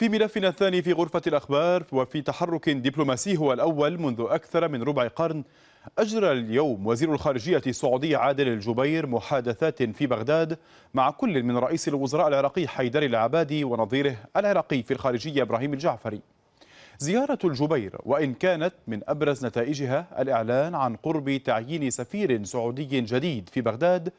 في ملفنا الثاني في غرفة الأخبار وفي تحرك دبلوماسي هو الأول منذ أكثر من ربع قرن أجرى اليوم وزير الخارجية السعودي عادل الجبير محادثات في بغداد مع كل من رئيس الوزراء العراقي حيدر العبادي ونظيره العراقي في الخارجية إبراهيم الجعفري زيارة الجبير وإن كانت من أبرز نتائجها الإعلان عن قرب تعيين سفير سعودي جديد في بغداد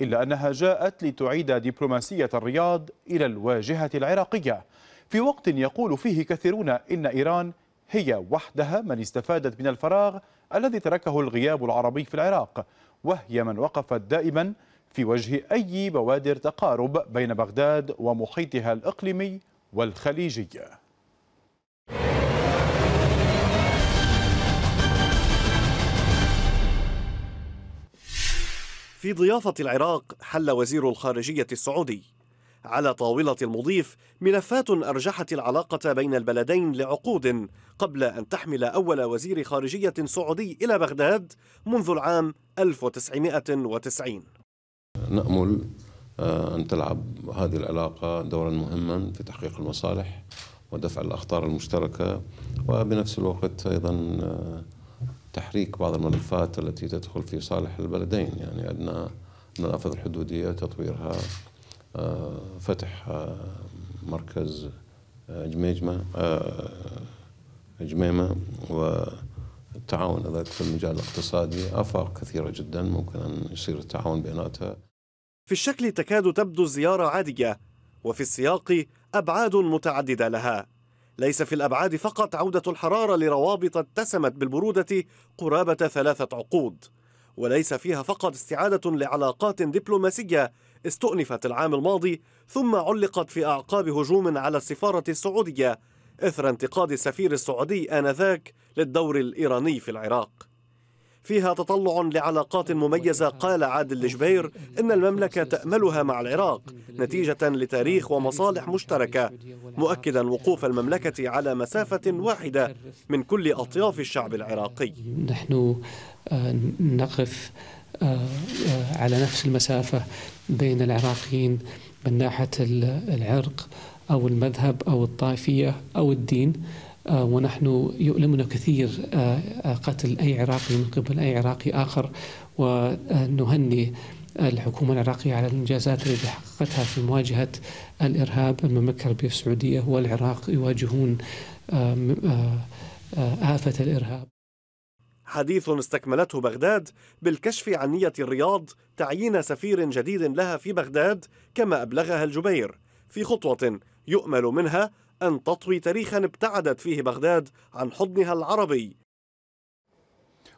إلا أنها جاءت لتعيد دبلوماسية الرياض إلى الواجهة العراقية في وقت يقول فيه كثيرون إن إيران هي وحدها من استفادت من الفراغ الذي تركه الغياب العربي في العراق وهي من وقفت دائما في وجه أي بوادر تقارب بين بغداد ومحيطها الإقليمي والخليجي في ضيافة العراق حل وزير الخارجية السعودي على طاولة المضيف ملفات أرجحت العلاقة بين البلدين لعقود قبل أن تحمل أول وزير خارجية سعودي إلى بغداد منذ العام 1990 نأمل آه، أن تلعب هذه العلاقة دورا مهما في تحقيق المصالح ودفع الأخطار المشتركة وبنفس الوقت أيضا آه، تحريك بعض الملفات التي تدخل في صالح البلدين يعني أدنى المنافذ الحدودية تطويرها آه، فتح آه، مركز آه، جميجمة جميمة والتعاون هذاك في المجال الاقتصادي آفاق كثيرة جدا ممكن أن يصير التعاون بيناتها في الشكل تكاد تبدو الزيارة عادية وفي السياق أبعاد متعددة لها ليس في الأبعاد فقط عودة الحرارة لروابط اتسمت بالبرودة قرابة ثلاثة عقود وليس فيها فقط استعادة لعلاقات دبلوماسية استؤنفت العام الماضي ثم علقت في أعقاب هجوم على السفارة السعودية إثر انتقاد السفير السعودي آنذاك للدور الإيراني في العراق فيها تطلع لعلاقات مميزة قال عادل الجبير إن المملكة تأملها مع العراق نتيجة لتاريخ ومصالح مشتركة مؤكدا وقوف المملكة على مسافة واحدة من كل أطياف الشعب العراقي نحن آه، نقف آه، آه، على نفس المسافة بين العراقيين من ناحية العرق أو المذهب أو الطائفية أو الدين آه، ونحن يؤلمنا كثير قتل أي عراقي من قبل أي عراقي آخر ونهني الحكومة العراقية على الإنجازات التي حققتها في مواجهة الإرهاب المملكة العربية السعودية والعراق يواجهون آفة الإرهاب حديث استكملته بغداد بالكشف عن نية الرياض تعيين سفير جديد لها في بغداد كما أبلغها الجبير في خطوة يؤمل منها أن تطوي تاريخا ابتعدت فيه بغداد عن حضنها العربي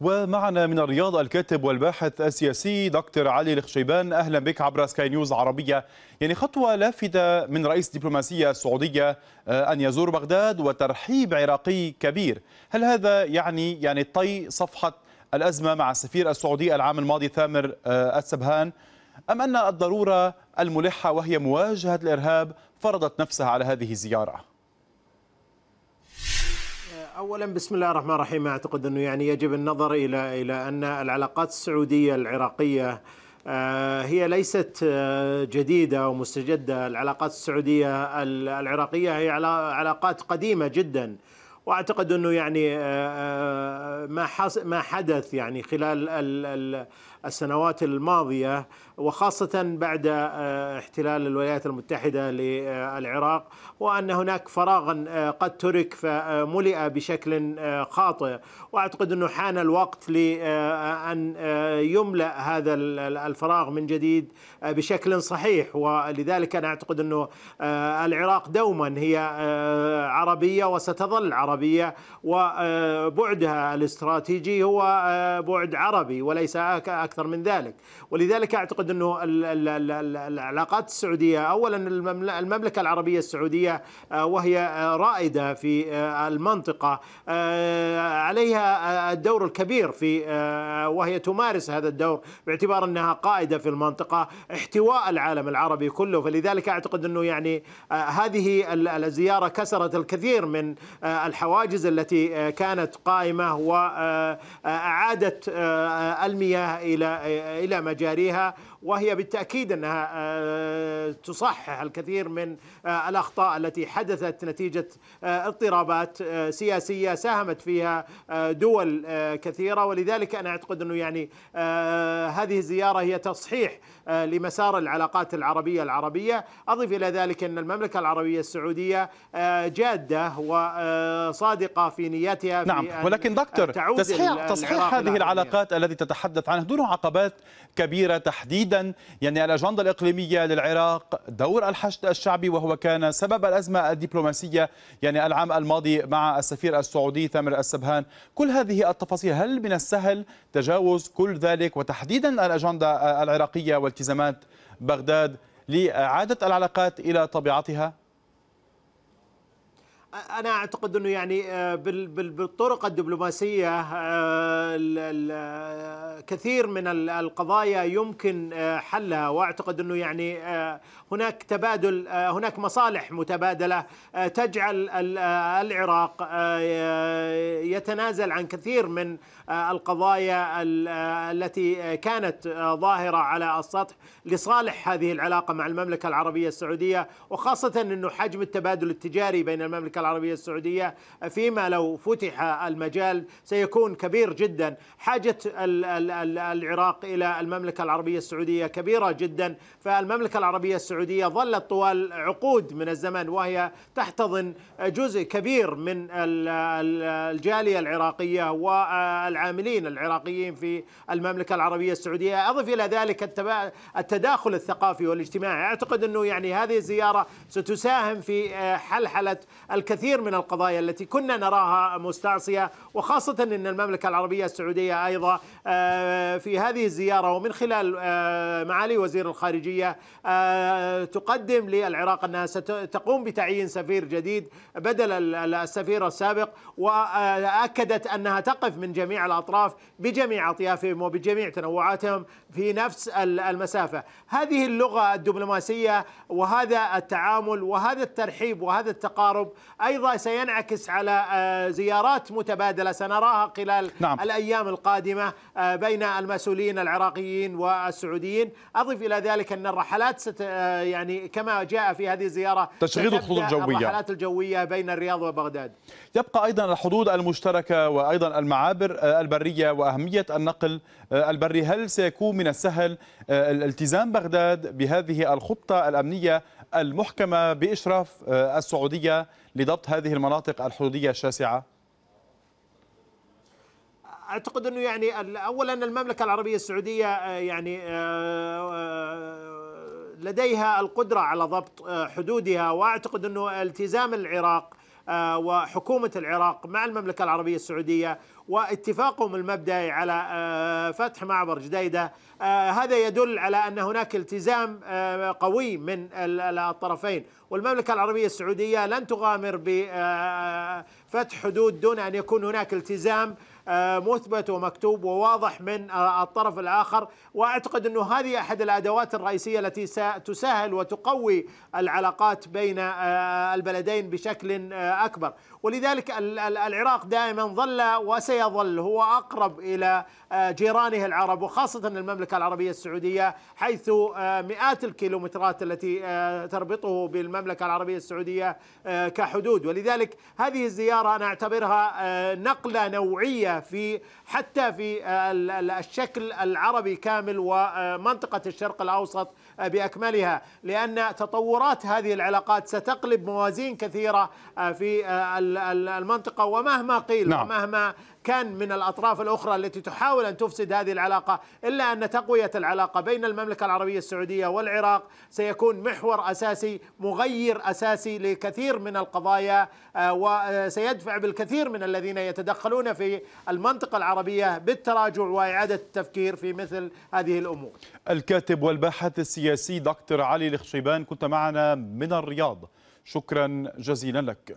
ومعنا من الرياض الكاتب والباحث السياسي دكتور علي الخشيبان اهلا بك عبر سكاي نيوز عربيه يعني خطوه لافته من رئيس الدبلوماسيه السعوديه آه، ان يزور بغداد وترحيب عراقي كبير هل هذا يعني يعني طي صفحه الازمه مع السفير السعودي العام الماضي ثامر آه، السبهان ام ان الضروره الملحه وهي مواجهه الارهاب فرضت نفسها على هذه الزياره اولا بسم الله الرحمن الرحيم اعتقد انه يعني يجب النظر الى الى ان العلاقات السعوديه العراقيه آه، هي ليست آه، جديده ومستجده، العلاقات السعوديه العراقيه هي علاقات قديمه جدا. واعتقد انه يعني آه، ما ما حدث يعني خلال السنوات الماضيه وخاصه بعد آه، احتلال الولايات المتحده للعراق وان هناك فراغا آه، قد ترك فملئ بشكل آه، خاطئ واعتقد انه حان الوقت لان يملا هذا الفراغ من جديد بشكل صحيح ولذلك انا اعتقد انه العراق دوما هي عربيه وستظل عربيه وبعدها الاستراتيجي هو بعد عربي وليس اكثر من ذلك ولذلك اعتقد انه العلاقات السعوديه اولا المملكه العربيه السعوديه آه، وهي آه، رائده في آه، المنطقه عليها الدور الكبير في وهي تمارس هذا الدور باعتبار انها قائده في المنطقه احتواء العالم العربي كله فلذلك اعتقد انه يعني هذه الزياره كسرت الكثير من الحواجز التي كانت قائمه واعادت المياه الى إلى إلى مجاريها وهي بالتأكيد أنها آه، تصحح الكثير من آه، الأخطاء التي حدثت نتيجة آه، اضطرابات سياسية ساهمت فيها دول كثيرة ولذلك أنا أعتقد أنه يعني هذه الزيارة هي تصحيح لمسار العلاقات العربية العربية أضف إلى ذلك أن المملكة العربية السعودية جادة وصادقة في نياتها في نعم ولكن دكتور تصحيح, تصحيح هذه العلاقات التي تتحدث عنها دون عقبات كبيرة تحديدا يعني الأجندة الإقليمية للعراق دور الحشد الشعبي وهو كان سبب الأزمة الدبلوماسية يعني العام الماضي مع السفير السعودي ثامر السبهان كل هذه التفاصيل هل من السهل تجاوز كل ذلك وتحديدا الأجندة العراقية والتزامات بغداد لإعادة العلاقات إلى طبيعتها انا اعتقد انه يعني آه، بالطرق الدبلوماسيه آه، آه، كثير من القضايا يمكن حلها واعتقد انه يعني هناك تبادل هناك مصالح متبادله تجعل العراق يتنازل عن كثير من آه، القضايا آه، التي كانت آه، ظاهرة على السطح لصالح هذه العلاقة مع المملكة العربية السعودية وخاصة أنه حجم التبادل التجاري بين المملكة العربية السعودية فيما لو فتح المجال سيكون كبير جدا حاجة العراق إلى المملكة العربية السعودية كبيرة جدا فالمملكة العربية السعودية ظلت طوال عقود من الزمن وهي تحتضن جزء كبير من الجالية العراقية وال العاملين العراقيين في المملكة العربية السعودية أضف إلى ذلك التداخل الثقافي والاجتماعي أعتقد أنه يعني هذه الزيارة ستساهم في آه، حلحلة الكثير من القضايا التي كنا نراها مستعصية وخاصة أن المملكة العربية السعودية أيضا آه، في هذه الزيارة ومن خلال آه، معالي وزير الخارجية تقدم للعراق أنها ستقوم بتعيين سفير جديد بدل السفير السابق وأكدت أنها تقف من جميع الأطراف بجميع أطيافهم وبجميع تنوعاتهم في نفس المسافة هذه اللغة الدبلوماسية وهذا التعامل وهذا الترحيب وهذا التقارب أيضا سينعكس على آه، زيارات متبادلة سنراها خلال نعم. الأيام القادمة آه، بين المسؤولين العراقيين والسعوديين أضف إلى ذلك أن الرحلات ست آه، يعني كما جاء في هذه الزيارة تشغيل الخطوط الجوية الرحلات الجوية بين الرياض وبغداد يبقى أيضا الحدود المشتركة وأيضا المعابر البرية وأهمية النقل البري هل سيكون من السهل الالتزام بغداد بهذه الخطة الأمنية المحكمة بإشراف السعودية لضبط هذه المناطق الحدودية الشاسعة؟ اعتقد انه يعني اولا المملكه العربيه السعوديه آه، يعني آه، آه، لديها القدره على ضبط حدودها واعتقد انه التزام العراق آه، وحكومة العراق مع المملكة العربية السعودية واتفاقهم المبدئي على آه، فتح معبر جديدة آه، هذا يدل على أن هناك التزام قوي من الطرفين والمملكة العربية السعودية لن تغامر بفتح حدود دون أن يكون هناك التزام آه، مثبت ومكتوب وواضح من آه، الطرف الآخر وأعتقد أنه هذه أحد الأدوات الرئيسية التي ستسهل وتقوي العلاقات بين آه، البلدين بشكل أكبر ولذلك العراق دائما ظل وسيظل هو أقرب إلى جيرانه العرب وخاصة المملكة العربية السعودية حيث مئات الكيلومترات التي تربطه بالمملكة العربية السعودية كحدود ولذلك هذه الزيارة أنا أعتبرها نقلة نوعية في حتى في آه، الشكل العربي كامل ومنطقة آه، الشرق الأوسط آه، بأكملها لأن تطورات هذه العلاقات ستقلب موازين كثيرة في المنطقة ومهما قيل نعم. ومهما كان من الأطراف الأخرى التي تحاول أن تفسد هذه العلاقة إلا أن تقوية العلاقة بين المملكة العربية السعودية والعراق سيكون محور أساسي مغير أساسي لكثير من القضايا آه، وسيدفع آه، بالكثير من الذين يتدخلون في المنطقة العربية بالتراجع وإعادة التفكير في مثل هذه الأمور الكاتب والباحث السياسي دكتور علي الخشيبان كنت معنا من الرياض شكرا جزيلا لك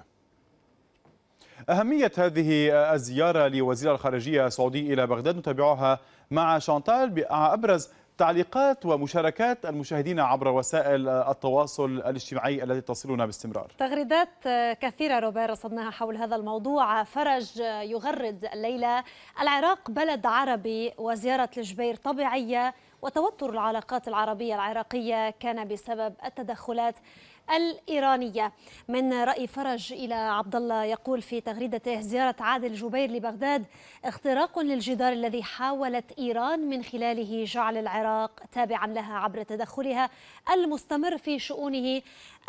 أهمية هذه الزيارة لوزير الخارجية السعودي إلى بغداد نتابعها مع شانتال مع أبرز تعليقات ومشاركات المشاهدين عبر وسائل التواصل الاجتماعي التي تصلنا باستمرار تغريدات كثيرة روبير رصدناها حول هذا الموضوع فرج يغرد الليلة العراق بلد عربي وزيارة الجبير طبيعية وتوتر العلاقات العربية العراقية كان بسبب التدخلات الإيرانية من رأي فرج إلى عبد الله يقول في تغريدته زيارة عادل جبير لبغداد اختراق للجدار الذي حاولت إيران من خلاله جعل العراق تابعا لها عبر تدخلها المستمر في شؤونه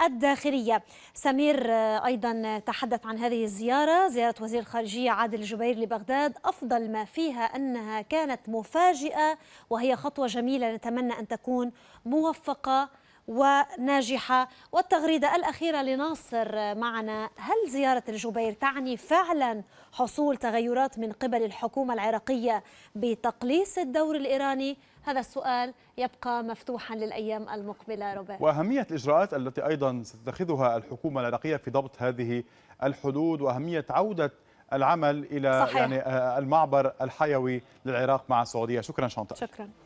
الداخلية سمير آه، أيضا تحدث عن هذه الزيارة زيارة وزير الخارجية عادل جبير لبغداد أفضل ما فيها أنها كانت مفاجئة وهي خطوة جميلة نتمنى أن تكون موفقة وناجحة والتغريدة الأخيرة لناصر معنا هل زيارة الجبير تعني فعلا حصول تغيرات من قبل الحكومة العراقية بتقليص الدور الإيراني هذا السؤال يبقى مفتوحا للأيام المقبلة روبرت وأهمية الإجراءات التي أيضا ستتخذها الحكومة العراقية في ضبط هذه الحدود وأهمية عودة العمل إلى صحيح. يعني آه، المعبر الحيوي للعراق مع السعودية شكرا شانتا شكرا